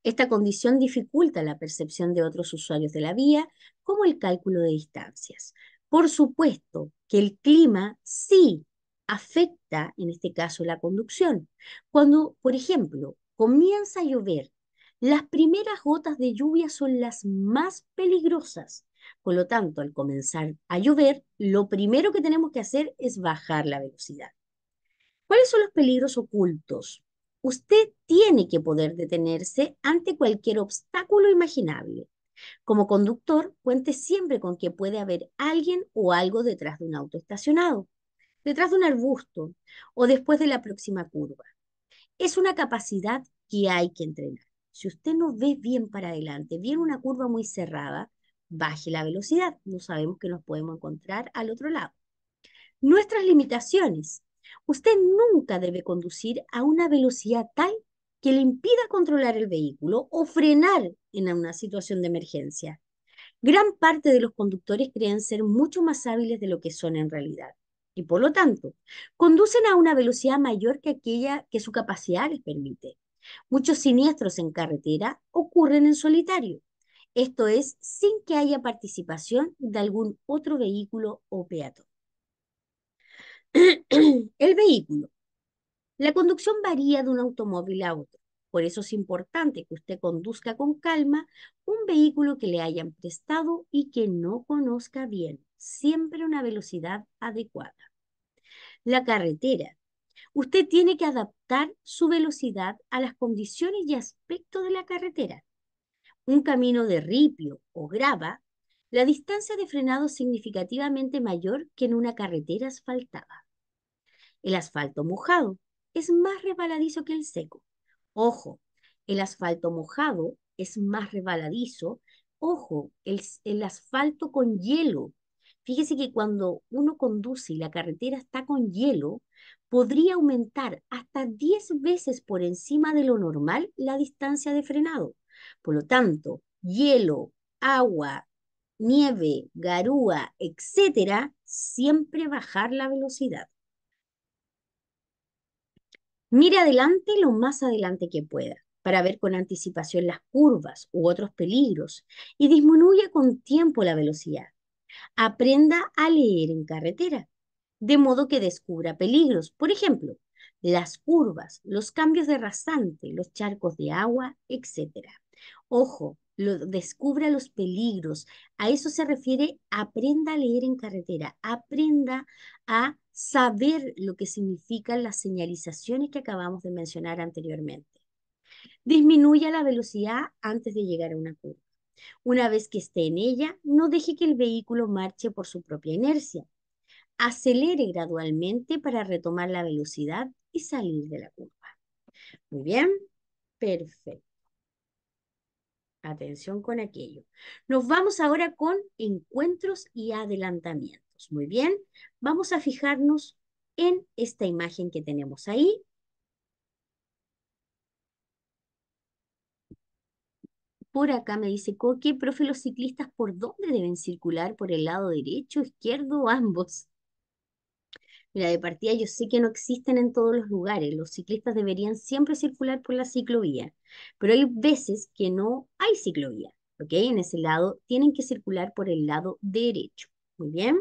Esta condición dificulta la percepción de otros usuarios de la vía, como el cálculo de distancias. Por supuesto que el clima sí afecta, en este caso, la conducción. Cuando, por ejemplo, comienza a llover, las primeras gotas de lluvia son las más peligrosas. Por lo tanto, al comenzar a llover, lo primero que tenemos que hacer es bajar la velocidad. ¿Cuáles son los peligros ocultos? Usted tiene que poder detenerse ante cualquier obstáculo imaginable. Como conductor, cuente siempre con que puede haber alguien o algo detrás de un auto estacionado detrás de un arbusto o después de la próxima curva. Es una capacidad que hay que entrenar. Si usted no ve bien para adelante, viene una curva muy cerrada, baje la velocidad. No sabemos que nos podemos encontrar al otro lado. Nuestras limitaciones. Usted nunca debe conducir a una velocidad tal que le impida controlar el vehículo o frenar en una situación de emergencia. Gran parte de los conductores creen ser mucho más hábiles de lo que son en realidad y por lo tanto conducen a una velocidad mayor que aquella que su capacidad les permite. Muchos siniestros en carretera ocurren en solitario, esto es, sin que haya participación de algún otro vehículo o peatón. *clears throat* El vehículo. La conducción varía de un automóvil a otro, por eso es importante que usted conduzca con calma un vehículo que le hayan prestado y que no conozca bien siempre una velocidad adecuada. La carretera. Usted tiene que adaptar su velocidad a las condiciones y aspectos de la carretera. Un camino de ripio o grava, la distancia de frenado es significativamente mayor que en una carretera asfaltada. El asfalto mojado es más resbaladizo que el seco. Ojo, el asfalto mojado es más rebaladizo Ojo, el, el asfalto con hielo Fíjese que cuando uno conduce y la carretera está con hielo, podría aumentar hasta 10 veces por encima de lo normal la distancia de frenado. Por lo tanto, hielo, agua, nieve, garúa, etcétera, siempre bajar la velocidad. Mire adelante lo más adelante que pueda para ver con anticipación las curvas u otros peligros y disminuya con tiempo la velocidad. Aprenda a leer en carretera, de modo que descubra peligros, por ejemplo, las curvas, los cambios de rasante, los charcos de agua, etc. Ojo, lo, descubra los peligros. A eso se refiere aprenda a leer en carretera, aprenda a saber lo que significan las señalizaciones que acabamos de mencionar anteriormente. Disminuya la velocidad antes de llegar a una curva. Una vez que esté en ella, no deje que el vehículo marche por su propia inercia. Acelere gradualmente para retomar la velocidad y salir de la curva. Muy bien, perfecto. Atención con aquello. Nos vamos ahora con encuentros y adelantamientos. Muy bien, vamos a fijarnos en esta imagen que tenemos ahí Por acá me dice ¿qué profe, los ciclistas, ¿por dónde deben circular? ¿Por el lado derecho, izquierdo o ambos? Mira, de partida yo sé que no existen en todos los lugares. Los ciclistas deberían siempre circular por la ciclovía, pero hay veces que no hay ciclovía, ¿ok? En ese lado tienen que circular por el lado derecho. Muy bien.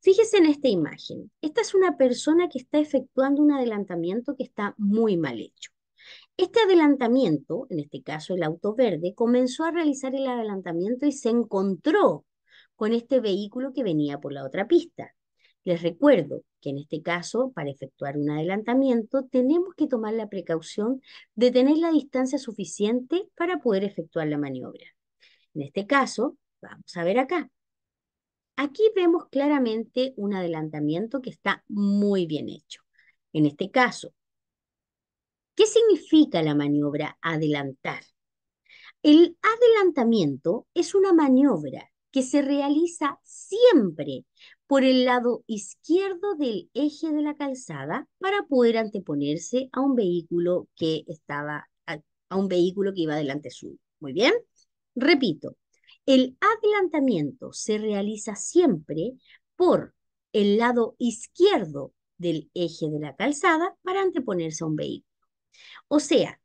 Fíjese en esta imagen. Esta es una persona que está efectuando un adelantamiento que está muy mal hecho. Este adelantamiento, en este caso el auto verde, comenzó a realizar el adelantamiento y se encontró con este vehículo que venía por la otra pista. Les recuerdo que en este caso, para efectuar un adelantamiento, tenemos que tomar la precaución de tener la distancia suficiente para poder efectuar la maniobra. En este caso, vamos a ver acá. Aquí vemos claramente un adelantamiento que está muy bien hecho. En este caso, ¿Qué significa la maniobra adelantar? El adelantamiento es una maniobra que se realiza siempre por el lado izquierdo del eje de la calzada para poder anteponerse a un vehículo que estaba a, un vehículo que iba delante suyo. Muy bien. Repito, el adelantamiento se realiza siempre por el lado izquierdo del eje de la calzada para anteponerse a un vehículo. O sea,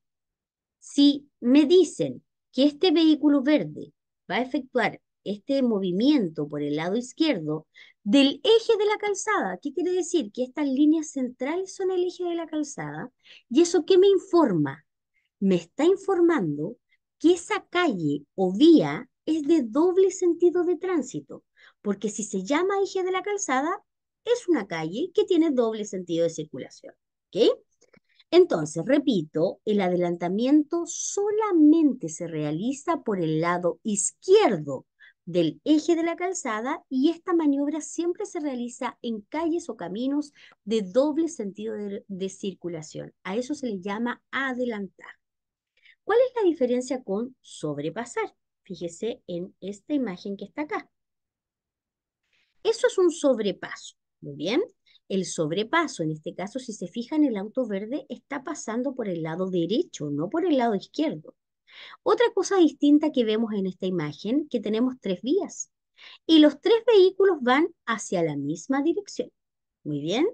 si me dicen que este vehículo verde va a efectuar este movimiento por el lado izquierdo del eje de la calzada, ¿qué quiere decir? Que estas líneas centrales son el eje de la calzada. ¿Y eso qué me informa? Me está informando que esa calle o vía es de doble sentido de tránsito, porque si se llama eje de la calzada, es una calle que tiene doble sentido de circulación. ¿Ok? Entonces, repito, el adelantamiento solamente se realiza por el lado izquierdo del eje de la calzada y esta maniobra siempre se realiza en calles o caminos de doble sentido de, circulación. A eso se le llama adelantar. ¿Cuál es la diferencia con sobrepasar? Fíjese en esta imagen que está acá. Eso es un sobrepaso, ¿muy bien? el sobrepaso, en este caso, si se fija en el auto verde está pasando por el lado derecho, no por el lado izquierdo. Otra cosa distinta que vemos en esta imagen, que tenemos tres vías y los tres vehículos van hacia la misma dirección. Muy bien.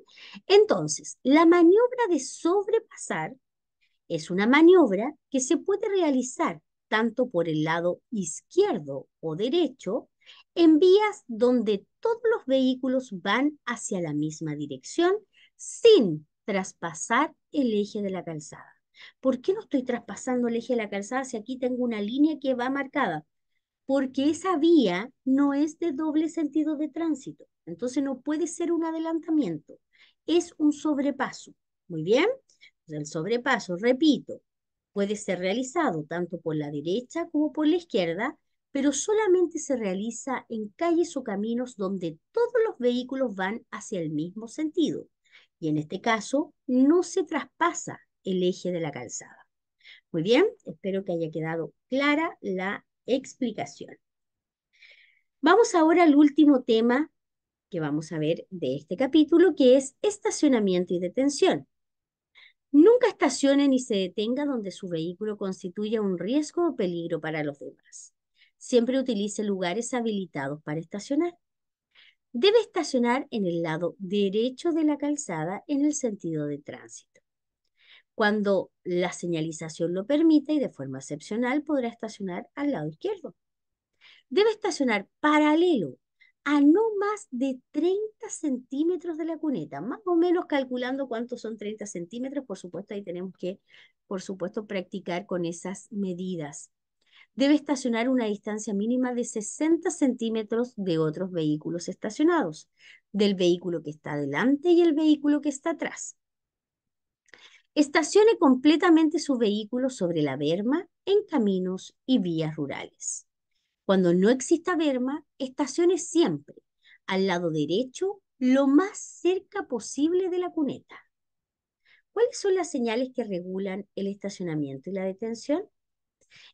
Entonces, la maniobra de sobrepasar es una maniobra que se puede realizar tanto por el lado izquierdo o derecho en vías donde todos los vehículos van hacia la misma dirección sin traspasar el eje de la calzada. ¿Por qué no estoy traspasando el eje de la calzada si aquí tengo una línea que va marcada? Porque esa vía no es de doble sentido de tránsito. Entonces no puede ser un adelantamiento. Es un sobrepaso. Muy bien. Pues el sobrepaso, repito, puede ser realizado tanto por la derecha como por la izquierda pero solamente se realiza en calles o caminos donde todos los vehículos van hacia el mismo sentido y en este caso no se traspasa el eje de la calzada. Muy bien, espero que haya quedado clara la explicación. Vamos ahora al último tema que vamos a ver de este capítulo, que es estacionamiento y detención. Nunca estacione ni se detenga donde su vehículo constituya un riesgo o peligro para los demás. Siempre utilice lugares habilitados para estacionar. Debe estacionar en el lado derecho de la calzada en el sentido de tránsito. Cuando la señalización lo permita y de forma excepcional podrá estacionar al lado izquierdo. Debe estacionar paralelo a no más de 30 centímetros de la cuneta, más o menos calculando cuántos son 30 centímetros, por supuesto ahí tenemos que, por supuesto, practicar con esas medidas debe estacionar una distancia mínima de 60 centímetros de otros vehículos estacionados, del vehículo que está adelante y el vehículo que está atrás. Estacione completamente su vehículo sobre la berma en caminos y vías rurales. Cuando no exista berma, estacione siempre al lado derecho lo más cerca posible de la cuneta. ¿Cuáles son las señales que regulan el estacionamiento y la detención?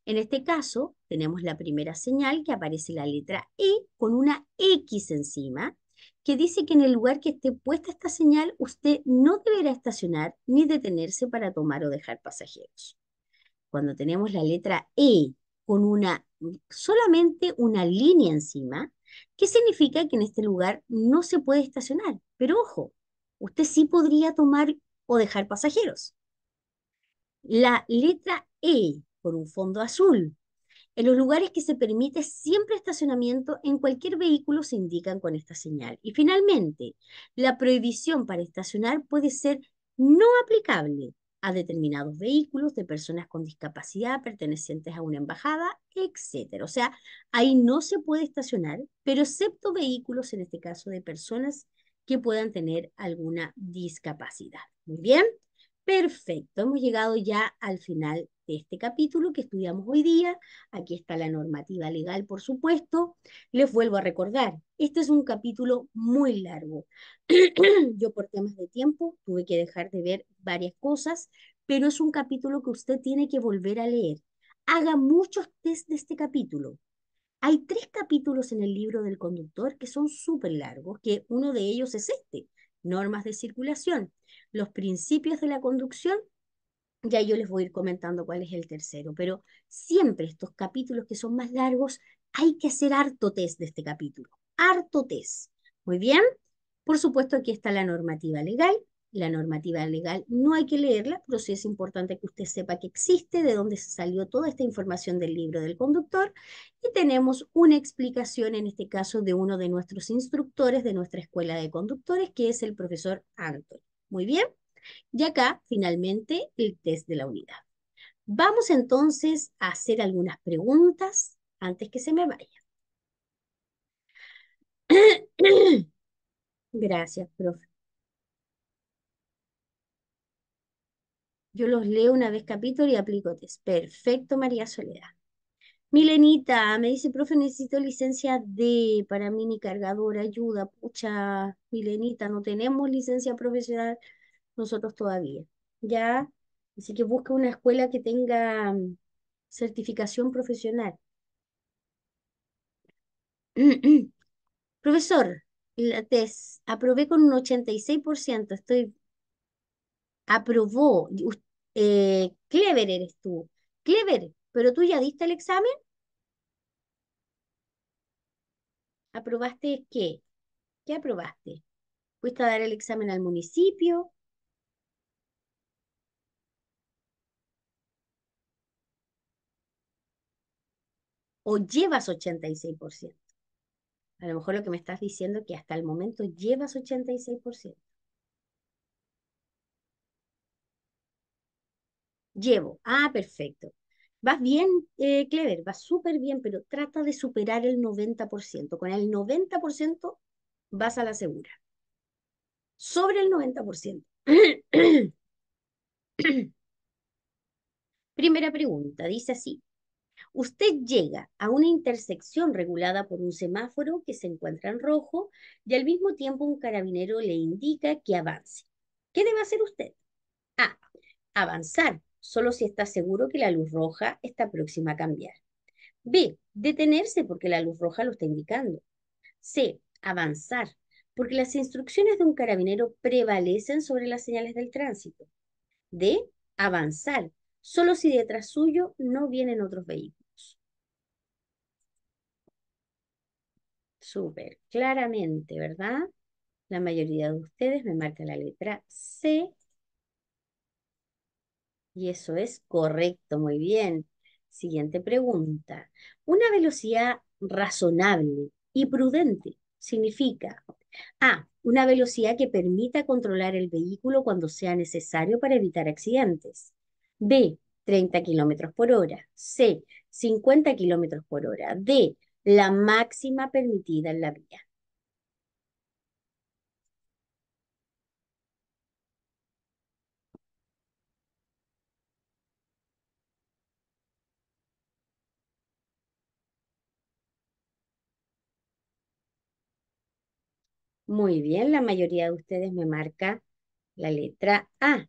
En este caso, tenemos la primera señal que aparece la letra E con una X encima, que dice que en el lugar que esté puesta esta señal, usted no deberá estacionar ni detenerse para tomar o dejar pasajeros. Cuando tenemos la letra E con solamente una línea encima, ¿qué significa que en este lugar no se puede estacionar? Pero ojo, usted sí podría tomar o dejar pasajeros. La letra E con un fondo azul. En los lugares que se permite siempre estacionamiento en cualquier vehículo se indican con esta señal. Y finalmente, la prohibición para estacionar puede ser no aplicable a determinados vehículos de personas con discapacidad pertenecientes a una embajada, etc. O sea, ahí no se puede estacionar, pero excepto vehículos, en este caso de personas que puedan tener alguna discapacidad. Muy bien. Perfecto, hemos llegado ya al final de este capítulo que estudiamos hoy día. Aquí está la normativa legal, por supuesto. Les vuelvo a recordar, este es un capítulo muy largo. *clears throat* Yo por temas de tiempo tuve que dejar de ver varias cosas, pero es un capítulo que usted tiene que volver a leer. Haga muchos test de este capítulo. Hay tres capítulos en el libro del conductor que son súper largos, que uno de ellos es este, normas de circulación los principios de la conducción, ya yo les voy a ir comentando cuál es el tercero, pero siempre estos capítulos que son más largos, hay que hacer harto test de este capítulo, harto test. Muy bien, por supuesto aquí está la normativa legal, la normativa legal no hay que leerla, pero sí es importante que usted sepa que existe, de dónde se salió toda esta información del libro del conductor. Y tenemos una explicación, en este caso, de uno de nuestros instructores de nuestra escuela de conductores, que es el profesor Anthony. Muy bien. Y acá, finalmente, el test de la unidad. Vamos entonces a hacer algunas preguntas antes que se me vaya. *clears throat* Gracias, profe. Yo los leo una vez capítulo y aplico test. Perfecto, María Soledad. Milenita me dice, profe, necesito licencia D para mini cargador, ayuda, pucha, Milenita, no tenemos licencia profesional nosotros todavía, ¿ya? Así que busca una escuela que tenga mm, certificación profesional. *clears throat* Profesor, la TES, aprobé con un 86%, estoy... Aprobó. eh, clever eres tú. Clever, pero tú ya diste el examen. ¿Aprobaste qué? ¿Qué aprobaste? ¿Fuiste a dar el examen al municipio? ¿O llevas 86%? A lo mejor lo que me estás diciendo es que hasta el momento llevas 86%. Llevo. Ah, perfecto. Vas bien, eh, Clever, vas súper bien, pero trata de superar el 90%. Con el 90% vas a la segura. Sobre el 90%. *coughs* Primera pregunta, dice así. Usted llega a una intersección regulada por un semáforo que se encuentra en rojo y al mismo tiempo un carabinero le indica que avance. ¿Qué debe hacer usted? A. Avanzar solo si está seguro que la luz roja está próxima a cambiar. B. Detenerse porque la luz roja lo está indicando. C. Avanzar porque las instrucciones de un carabinero prevalecen sobre las señales del tránsito. D. Avanzar solo si detrás suyo no vienen otros vehículos. Súper, claramente, ¿verdad? La mayoría de ustedes me marca la letra C y eso es correcto, muy bien. Siguiente pregunta. Una velocidad razonable y prudente significa A. Una velocidad que permita controlar el vehículo cuando sea necesario para evitar accidentes. B. 30 kilómetros por hora. C. 50 kilómetros por hora. D. La máxima permitida en la vía. Muy bien, la mayoría de ustedes me marca la letra A.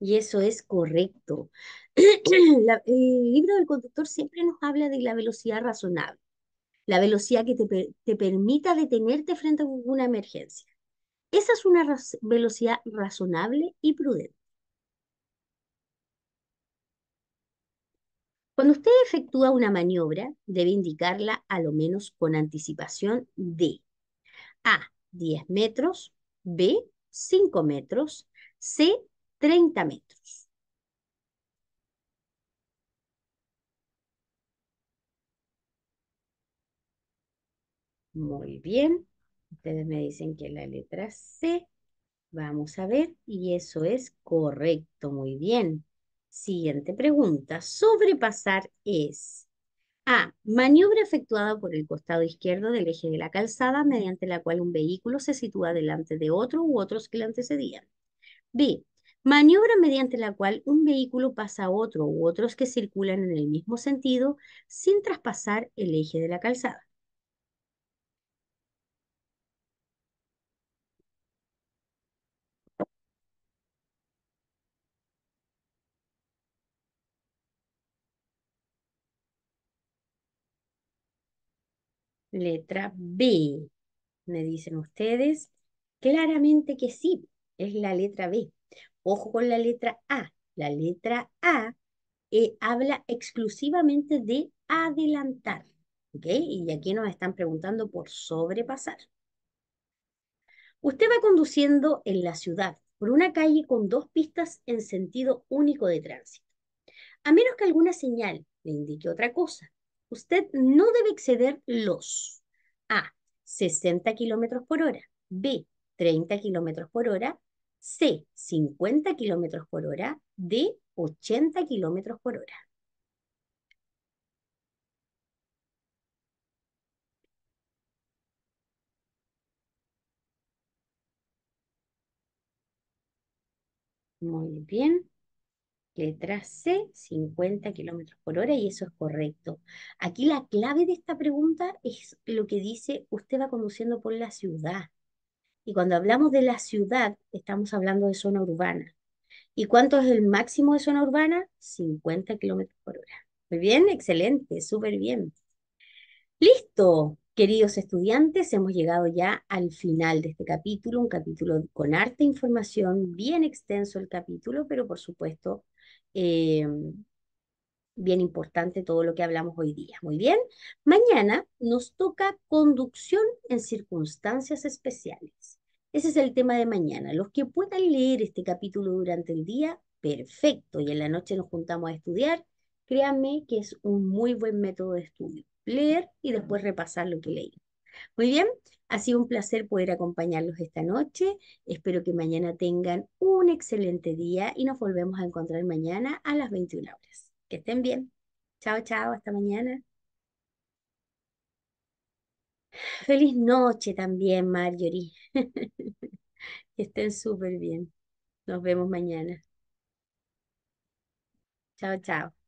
Y eso es correcto. *clears throat* el libro del conductor siempre nos habla de la velocidad razonable, la velocidad que te, permita detenerte frente a una emergencia. Esa es una velocidad razonable y prudente. Cuando usted efectúa una maniobra, debe indicarla a lo menos con anticipación de a, 10 metros, B, 5 metros, C, 30 metros. Muy bien. Ustedes me dicen que la letra C. Vamos a ver. Y eso es correcto. Muy bien. Siguiente pregunta. Sobrepasar es a. Maniobra efectuada por el costado izquierdo del eje de la calzada mediante la cual un vehículo se sitúa delante de otro u otros que le antecedían. B. Maniobra mediante la cual un vehículo pasa a otro u otros que circulan en el mismo sentido sin traspasar el eje de la calzada. Letra B. Me dicen ustedes claramente que sí, es la letra B. Ojo con la letra A. La letra A eh, habla exclusivamente de adelantar. Y aquí nos están preguntando por sobrepasar. Usted va conduciendo en la ciudad por una calle con dos pistas en sentido único de tránsito. A menos que alguna señal le indique otra cosa, Usted no debe exceder los A. 60 kilómetros por hora. B. 30 kilómetros por hora. C. 50 kilómetros por hora. D. 80 kilómetros por hora. Muy bien. Letra C, 50 kilómetros por hora, y eso es correcto. Aquí la clave de esta pregunta es lo que dice: usted va conduciendo por la ciudad. Y cuando hablamos de la ciudad, estamos hablando de zona urbana. ¿Y cuánto es el máximo de zona urbana? 50 kilómetros por hora. Muy bien, excelente, súper bien. Listo, queridos estudiantes, hemos llegado ya al final de este capítulo, un capítulo con e información, bien extenso el capítulo, pero por supuesto Em, bien importante todo lo que hablamos hoy día. Muy bien, mañana nos toca conducción en circunstancias especiales. Ese es el tema de mañana. Los que puedan leer este capítulo durante el día, perfecto. Y en la noche nos juntamos a estudiar. Créanme que es un muy buen método de estudio. Leer y después repasar lo que leí. Muy bien, ha sido un placer poder acompañarlos esta noche. Espero que mañana tengan un excelente día y nos volvemos a encontrar mañana a las 21 horas. Que estén bien. Chao, chao, hasta mañana. Feliz noche también, Marjorie. *laughs* que estén súper bien. Nos vemos mañana. Chao, chao.